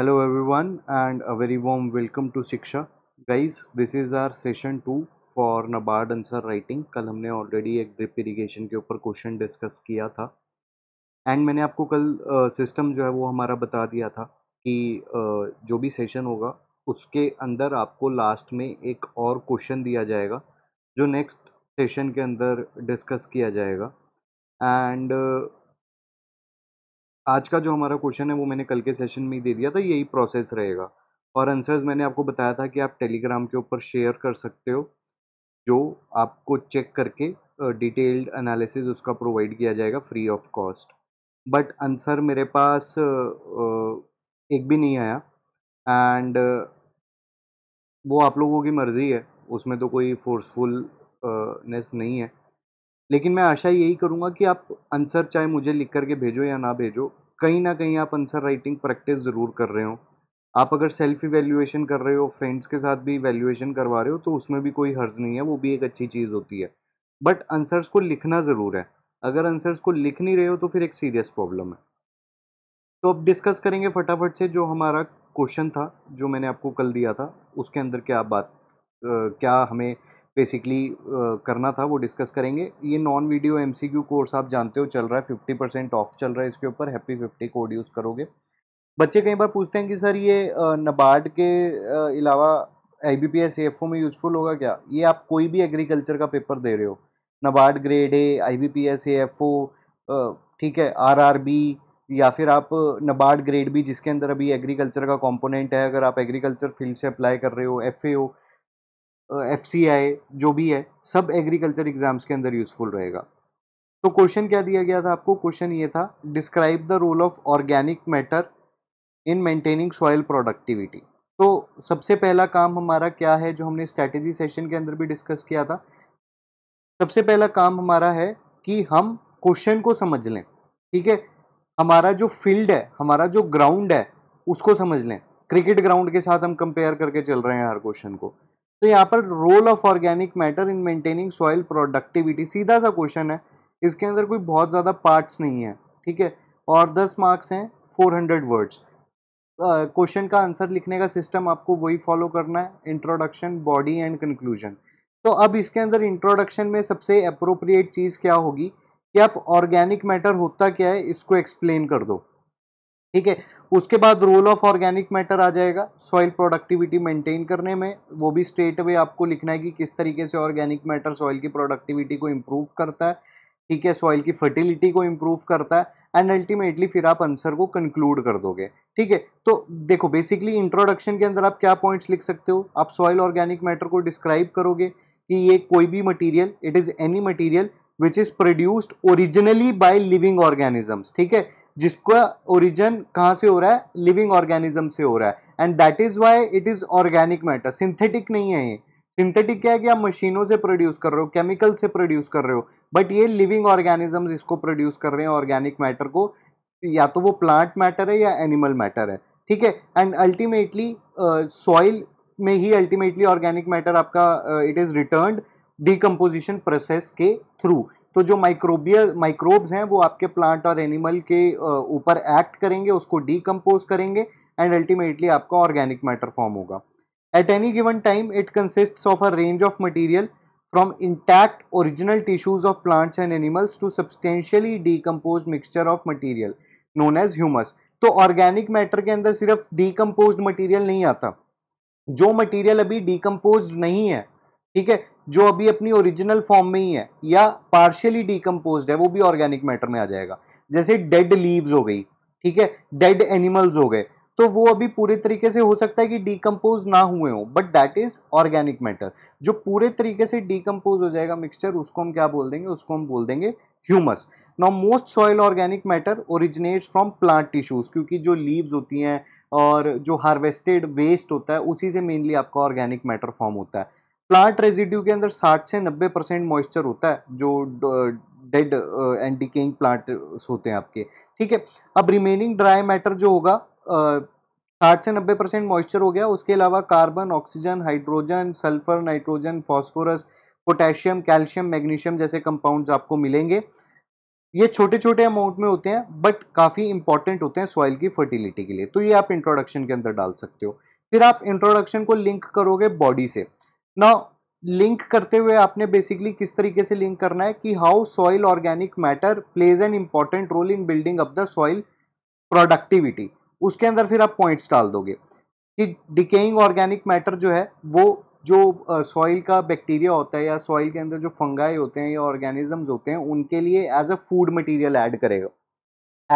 hello everyone and a very warm welcome to Shiksha guys this is our session to for NABARD answer writing कल हमने already एक drip irrigation के ऊपर question discuss किया था and मैंने आपको कल सिस्टम uh, जो है वो हमारा बता दिया था कि uh, जो भी सेशन होगा उसके अंदर आपको लास्ट में एक और क्वेश्चन दिया जाएगा जो नेक्स्ट सेशन के अंदर डिस्कस किया जाएगा एंड uh, आज का जो हमारा क्वेश्चन है वो मैंने कल के सेशन में ही दे दिया था यही प्रोसेस रहेगा और आंसर्स मैंने आपको बताया था कि आप टेलीग्राम के ऊपर शेयर कर सकते हो जो आपको चेक करके डिटेल्ड uh, एनालिसिस उसका प्रोवाइड किया जाएगा free of cost but answer मेरे पास uh, एक भी नहीं आया एंड uh, वो आप लोगों की मर्ज़ी है उसमें तो कोई फोर्सफुलनेस नहीं है लेकिन मैं आशा यही करूँगा कि आप आंसर चाहे मुझे लिख करके भेजो या ना भेजो कहीं ना कहीं आप आंसर राइटिंग प्रैक्टिस ज़रूर कर रहे हो आप अगर सेल्फ इवेल्यूएशन कर रहे हो फ्रेंड्स के साथ भी इवेल्यूएशन करवा रहे हो तो उसमें भी कोई हर्ज नहीं है वो भी एक अच्छी चीज़ होती है बट आंसर्स को लिखना ज़रूर है अगर आंसर्स को लिख नहीं रहे हो तो फिर एक सीरियस प्रॉब्लम है तो अब डिस्कस करेंगे फटाफट से जो हमारा क्वेश्चन था जो मैंने आपको कल दिया था उसके अंदर क्या बात क्या हमें बेसिकली करना था वो डिस्कस करेंगे ये नॉन वीडियो एम कोर्स आप जानते हो चल रहा है फिफ्टी परसेंट ऑफ चल रहा है इसके ऊपर हैप्पी फिफ्टी कोड यूज़ करोगे बच्चे कई बार पूछते हैं कि सर ये नबार्ड के अलावा I B P S F O में यूज़फुल होगा क्या ये आप कोई भी एग्रीकल्चर का पेपर दे रहे हो NABARD grade A I B P S F O ठीक है आर आर बी या फिर आप नबार्ड ग्रेड भी जिसके अंदर अभी एग्रीकल्चर का कंपोनेंट है अगर आप एग्रीकल्चर फील्ड से अप्लाई कर रहे हो एफ ए एफ सी आई जो भी है सब एग्रीकल्चर एग्जाम्स के अंदर यूज़फुल रहेगा तो क्वेश्चन क्या दिया गया था आपको क्वेश्चन ये था describe the role of organic matter in maintaining soil productivity तो सबसे पहला काम हमारा क्या है जो हमने स्ट्रैटेजी सेशन के अंदर भी डिस्कस किया था सबसे पहला काम हमारा है कि हम क्वेश्चन को समझ लें ठीक है हमारा जो फील्ड है हमारा जो ग्राउंड है उसको समझ लें क्रिकेट ग्राउंड के साथ हम कंपेयर करके चल रहे हैं हर क्वेश्चन को तो यहाँ पर role of organic matter in maintaining soil productivity सीधा सा क्वेश्चन है इसके अंदर कोई बहुत ज़्यादा पार्ट्स नहीं है ठीक है और 10 मार्क्स हैं 400 वर्ड्स क्वेश्चन का आंसर लिखने का सिस्टम आपको वही फॉलो करना है इंट्रोडक्शन बॉडी एंड कंक्लूजन तो अब इसके अंदर इंट्रोडक्शन में सबसे अप्रोप्रिएट चीज़ क्या होगी कि आप ऑर्गेनिक मैटर होता क्या है इसको एक्सप्लेन कर दो ठीक है उसके बाद रोल ऑफ ऑर्गेनिक मैटर आ जाएगा सॉइल प्रोडक्टिविटी मेंटेन करने में वो भी स्ट्रेट वे आपको लिखना है कि किस तरीके से ऑर्गेनिक मैटर सॉइल की प्रोडक्टिविटी को इम्प्रूव करता है ठीक है सॉइल की फर्टिलिटी को इम्प्रूव करता है एंड अल्टीमेटली फिर आप आंसर को कंक्लूड कर दोगे ठीक है तो देखो बेसिकली इंट्रोडक्शन के अंदर आप क्या पॉइंट्स लिख सकते हो आप सॉइल ऑर्गेनिक मैटर को डिस्क्राइब करोगे कि ये कोई भी material it is any material which is produced originally by living organisms ठीक है जिसका ओरिजन कहाँ से हो रहा है लिविंग ऑर्गेनिज्म से हो रहा है and that is why it is organic matter synthetic नहीं है ये सिंथेटिक क्या है कि आप मशीनों से प्रोड्यूस कर रहे हो केमिकल से प्रोड्यूस कर रहे हो बट ये लिविंग ऑर्गेनिजम्स इसको प्रोड्यूस कर रहे हैं ऑर्गेनिक मैटर को या तो वो प्लांट मैटर है या एनिमल मैटर है ठीक है एंड अल्टीमेटली सॉइल में ही अल्टीमेटली ऑर्गेनिक मैटर आपका it is return decomposition process के थ्रू तो जो माइक्रोबियल माइक्रोब्स हैं वो आपके प्लांट और एनिमल के ऊपर एक्ट करेंगे उसको डीकम्पोज करेंगे एंड अल्टीमेटली आपका ऑर्गेनिक मैटर फॉर्म होगा at any given time it consist of a range of material from intact original tissues of plants and animals to substantially decompose mixture of material known as humus तो organic matter के अंदर सिर्फ decompose material नहीं आता जो material अभी decompose नहीं है ठीक है जो अभी अपनी ओरिजिनल फॉर्म में ही है या पार्शियली डिकम्पोज है वो भी ऑर्गेनिक मैटर में आ जाएगा जैसे डेड लीव्स हो गई ठीक है डेड एनिमल्स हो गए तो वो अभी पूरे तरीके से हो सकता है कि डीकम्पोज ना हुए हों but that is organic matter जो पूरे तरीके से डीकम्पोज हो जाएगा मिक्सचर उसको हम क्या बोल देंगे उसको हम बोल देंगे humus now most soil organic matter originates from plant tissues क्योंकि जो लीव्स होती हैं और जो हार्वेस्टेड वेस्ट होता है उसी से मेनली आपका ऑर्गेनिक मैटर फॉर्म होता है प्लांट रेजिड्यू के अंदर 60 से 90 परसेंट मॉइस्चर होता है जो डेड एंड डिकेइंग होते हैं आपके ठीक है अब रिमेनिंग ड्राई मैटर जो होगा साठ से नब्बे परसेंट मॉइस्चर हो गया उसके अलावा carbon oxygen hydrogen sulphur nitrogen phosphorus potassium calcium magnesium जैसे कंपाउंड्स आपको मिलेंगे ये छोटे छोटे अमाउंट में होते हैं बट काफ़ी इंपॉर्टेंट होते हैं सॉइल की फर्टिलिटी के लिए तो ये आप इंट्रोडक्शन के अंदर डाल सकते हो फिर आप इंट्रोडक्शन को लिंक करोगे बॉडी से ना लिंक करते हुए आपने बेसिकली किस तरीके से लिंक करना है कि how soil organic matter plays an important role in building up the soil productivity उसके अंदर फिर आप पॉइंट्स डाल दोगे कि डिकेइंग ऑर्गेनिक मैटर जो है वो जो सॉइल का बैक्टीरिया होता है या सॉइल के अंदर जो फंगाई होते हैं या ऑर्गेनिजम्स होते हैं उनके लिए as a food material add करेगा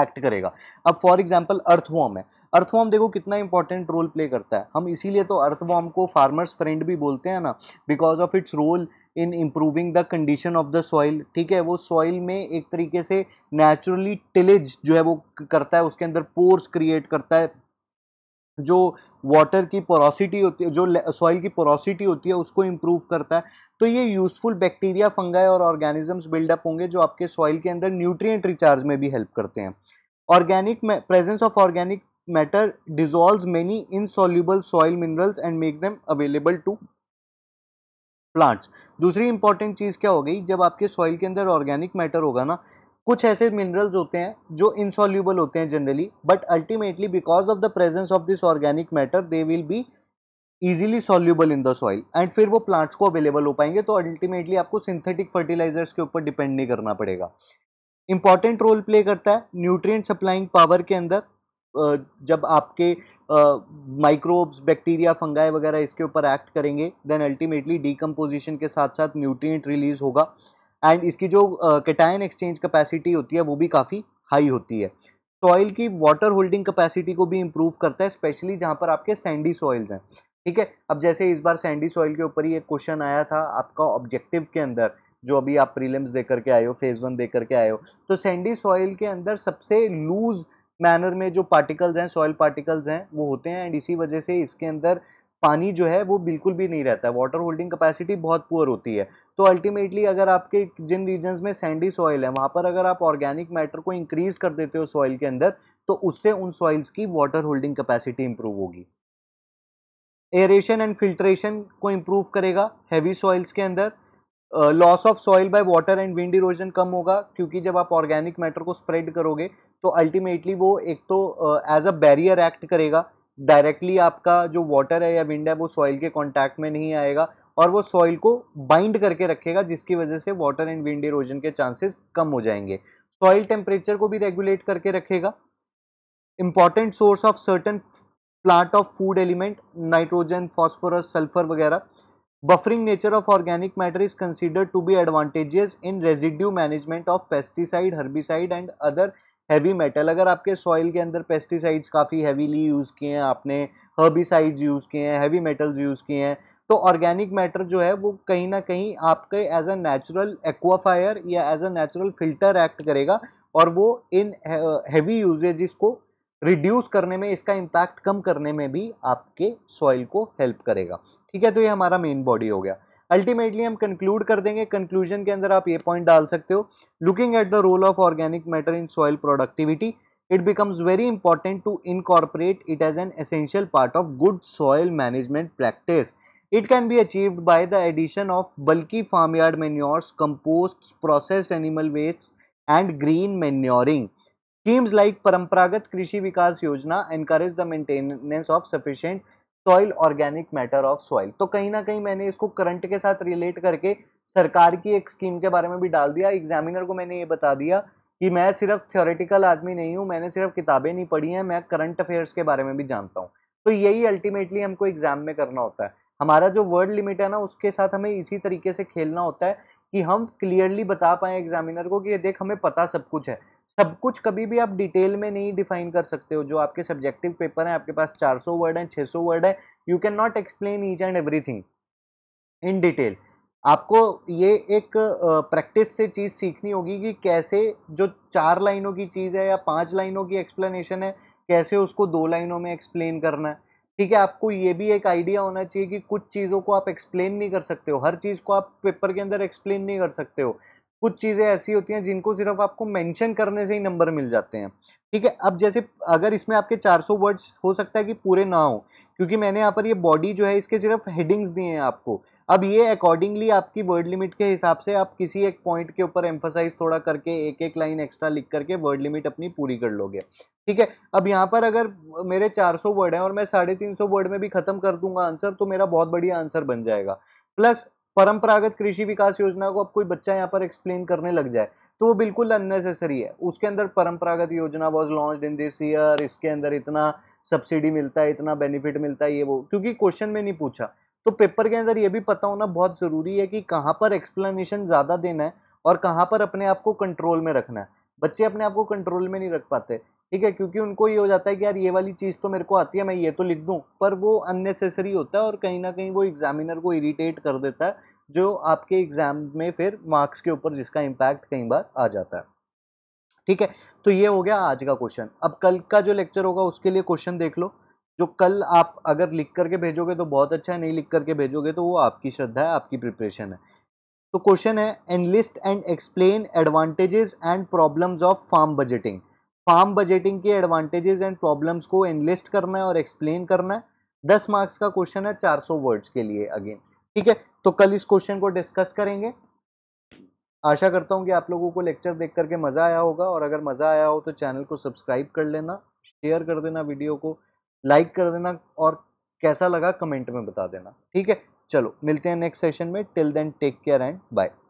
एक्ट करेगा अब फॉर एग्जांपल अर्थवॉर्म है अर्थवॉर्म देखो कितना इंपॉर्टेंट रोल प्ले करता है हम इसीलिए तो अर्थवॉर्म को फार्मर्स फ्रेंड भी बोलते हैं ना because of its role in improving the condition of the soil ठीक है वो सॉइल में एक तरीके से नेचुरली टिलेज जो है वो करता है उसके अंदर पोर्स क्रिएट करता है जो वाटर की पोरोसिटी होती है जो सॉइल की पोरोसिटी होती है उसको इम्प्रूव करता है तो ये यूज़फुल बैक्टीरिया फंगाई और ऑर्गेनिजम्स बिल्डअप होंगे जो आपके सॉइल के अंदर न्यूट्रिएंट रिचार्ज में भी हेल्प करते हैं ऑर्गेनिक में presence of organic matter dissolves many insoluble soil minerals and make them available to plants दूसरी इंपॉर्टेंट चीज़ क्या हो गई जब आपके सॉइल के अंदर ऑर्गेनिक मैटर होगा ना कुछ ऐसे मिनरल्स होते हैं जो इनसॉल्यूबल होते हैं generally but ultimately because of the presence of this organic matter they will be easily soluble in the soil and फिर वो प्लांट्स को अवेलेबल हो पाएंगे तो अल्टीमेटली आपको सिंथेटिक फर्टिलाइजर्स के ऊपर डिपेंड नहीं करना पड़ेगा इंपॉर्टेंट रोल प्ले करता है न्यूट्रिएंट सप्लाइंग पावर के अंदर जब आपके माइक्रोब्स बैक्टीरिया फंगाई वगैरह इसके ऊपर एक्ट करेंगे देन अल्टीमेटली डीकम्पोजिशन के साथ साथ न्यूट्रिएंट रिलीज होगा एंड इसकी जो कैटायन एक्सचेंज कैपेसिटी होती है वो भी काफ़ी हाई होती है सॉइल की वाटर होल्डिंग कैपेसिटी को भी इम्प्रूव करता है स्पेशली जहाँ पर आपके सैंडी सॉइल्स हैं ठीक है अब जैसे इस बार सैंडी सॉइल के ऊपर ही एक क्वेश्चन आया था आपका ऑब्जेक्टिव के अंदर जो अभी आप प्रीलिम्स दे करके आए हो फेज़ वन देकर के आए हो तो सैंडी सॉइल के अंदर सबसे लूज़ मैनर में जो पार्टिकल्स हैं सॉयल पार्टिकल्स हैं वो होते हैं एंड इसी वजह से इसके अंदर पानी जो है वो बिल्कुल भी नहीं रहता है वाटर होल्डिंग कैपेसिटी बहुत पुअर होती है तो अल्टीमेटली अगर आपके जिन रीजन्स में सैंडी सॉइल है वहाँ पर अगर आप ऑर्गेनिक मैटर को इंक्रीज़ कर देते हो सॉइल के अंदर तो उससे उन सॉइल्स की वाटर होल्डिंग कैपेसिटी इंप्रूव होगी एरेशन एंड फिल्ट्रेशन को इम्प्रूव करेगा हैवी सॉइल्स के अंदर loss of soil by water and wind erosion कम होगा क्योंकि जब आप ऑर्गेनिक मैटर को स्प्रेड करोगे तो अल्टीमेटली वो एक तो एज अ बैरियर एक्ट करेगा डायरेक्टली आपका जो वाटर है या विंड है वो सॉइल के कॉन्टैक्ट में नहीं आएगा और वो सॉइल को बाइंड करके रखेगा जिसकी वजह से वाटर एंड विंड इरोजन के चांसेस कम हो जाएंगे सॉइल टेम्परेचर को भी रेगुलेट करके रखेगा important source of certain plant of food element nitrogen phosphorus sulphur वगैरह buffering nature of organic matter is considered to be advantages in residue management of pesticide herbicide and other heavy metal अगर आपके soil के अंदर pesticides काफ़ी heavily use किए हैं आपने herbicides use किए हैं हैवी मेटल्स यूज़ किए हैं तो ऑर्गेनिक मैटर जो है वो कहीं ना कहीं आपके एज अ नेचुरल एक्वाफायर या as a natural filter act करेगा और वो इन हैवी यूजेज को रिड्यूस करने में इसका इम्पैक्ट कम करने में भी आपके सॉइल को हेल्प करेगा ठीक है तो ये हमारा मेन बॉडी हो गया अल्टीमेटली हम कंक्लूड कर देंगे कंक्लूजन के अंदर आप ये पॉइंट डाल सकते हो looking at the role of organic matter in soil productivity it becomes very important to incorporate it as an essential part of good soil management practice it can be achieved by the addition of bulky yard manures compost processed animal waste and green manuring schemes like Paramparagat Krishi Vikas Yojana encourage the maintenance of sufficient soil organic matter of soil तो कहीं ना कहीं मैंने इसको current के साथ relate करके सरकार की एक स्कीम के बारे में भी डाल दिया एग्जामिनर को मैंने ये बता दिया कि मैं सिर्फ थियोरेटिकल आदमी नहीं हूँ मैंने सिर्फ किताबें नहीं पढ़ी हैं मैं करंट अफेयर्स के बारे में भी जानता हूँ तो यही अल्टीमेटली हमको एग्जाम में करना होता है हमारा जो वर्ड लिमिट है ना उसके साथ हमें इसी तरीके से खेलना होता है कि हम क्लियरली बता पाएँ एग्जामिनर को कि ये देख हमें पता सब कुछ है सब कुछ कभी भी आप डिटेल में नहीं डिफाइन कर सकते हो जो आपके सब्जेक्टिव पेपर हैं आपके पास 400 वर्ड हैं 600 वर्ड है you can not explain each and everything in detail आपको ये एक प्रैक्टिस से चीज़ सीखनी होगी कि कैसे जो चार लाइनों की चीज़ है या पांच लाइनों की एक्सप्लेनेशन है कैसे उसको दो लाइनों में एक्सप्लेन करना है ठीक है आपको ये भी एक आइडिया होना चाहिए कि कुछ चीज़ों को आप एक्सप्लेन नहीं कर सकते हो हर चीज़ को आप पेपर के अंदर एक्सप्लेन नहीं कर सकते हो कुछ चीज़ें ऐसी होती हैं जिनको सिर्फ आपको मेंशन करने से ही नंबर मिल जाते हैं ठीक है अब जैसे अगर इसमें आपके 400 वर्ड्स हो सकता है कि पूरे ना हो क्योंकि मैंने यहाँ पर ये बॉडी जो है इसके सिर्फ हेडिंग्स दिए हैं आपको अब ये अकॉर्डिंगली आपकी वर्ड लिमिट के हिसाब से आप किसी एक पॉइंट के ऊपर एम्फोसाइज थोड़ा करके एक एक लाइन एक्स्ट्रा लिख करके वर्ड लिमिट अपनी पूरी कर लोगे ठीक है अब यहाँ पर अगर मेरे 400 वर्ड हैं और मैं साढ़े तीन वर्ड में भी ख़त्म कर दूंगा आंसर तो मेरा बहुत बढ़िया आंसर बन जाएगा प्लस परंपरागत कृषि विकास योजना को अब कोई बच्चा यहाँ पर एक्सप्लेन करने लग जाए तो वो बिल्कुल अननेसेसरी है उसके अंदर Paramparagat Yojana was launch in this year इसके अंदर इतना सब्सिडी मिलता है इतना बेनिफिट मिलता है ये वो क्योंकि क्वेश्चन में नहीं पूछा तो पेपर के अंदर ये भी पता होना बहुत ज़रूरी है कि कहाँ पर एक्सप्लेनेशन ज़्यादा देना है और कहाँ पर अपने आप को कंट्रोल में रखना है बच्चे अपने आप को कंट्रोल में नहीं रख पाते ठीक है क्योंकि उनको ये हो जाता है कि यार ये वाली चीज़ तो मेरे को आती है मैं ये तो लिख दूँ पर वो अननेसेसरी होता है और कहीं ना कहीं वो एग्जामिनर को इरीटेट कर देता है जो आपके एग्ज़ाम में फिर मार्क्स के ऊपर जिसका इम्पैक्ट कई बार आ जाता है ठीक है तो ये हो गया आज का क्वेश्चन अब कल का जो लेक्चर होगा उसके लिए क्वेश्चन देख लो जो कल आप अगर लिख करके भेजोगे तो बहुत अच्छा है नहीं लिख करके भेजोगे तो वो आपकी श्रद्धा है आपकी प्रिपरेशन है तो क्वेश्चन है enlist and explain advantages and problems of farm budgeting farm budgeting के एडवांटेजेस एंड प्रॉब्लम्स को एनलिस्ट करना है और एक्सप्लेन करना है दस मार्क्स का क्वेश्चन है चार सौ वर्ड्स के लिए अगेन ठीक है तो कल इस क्वेश्चन को डिस्कस करेंगे आशा करता हूँ कि आप लोगों को लेक्चर देख करके मज़ा आया होगा और अगर मज़ा आया हो तो चैनल को सब्सक्राइब कर लेना शेयर कर देना वीडियो को लाइक कर देना और कैसा लगा कमेंट में बता देना ठीक है चलो मिलते हैं नेक्स्ट सेशन में till then take care and bye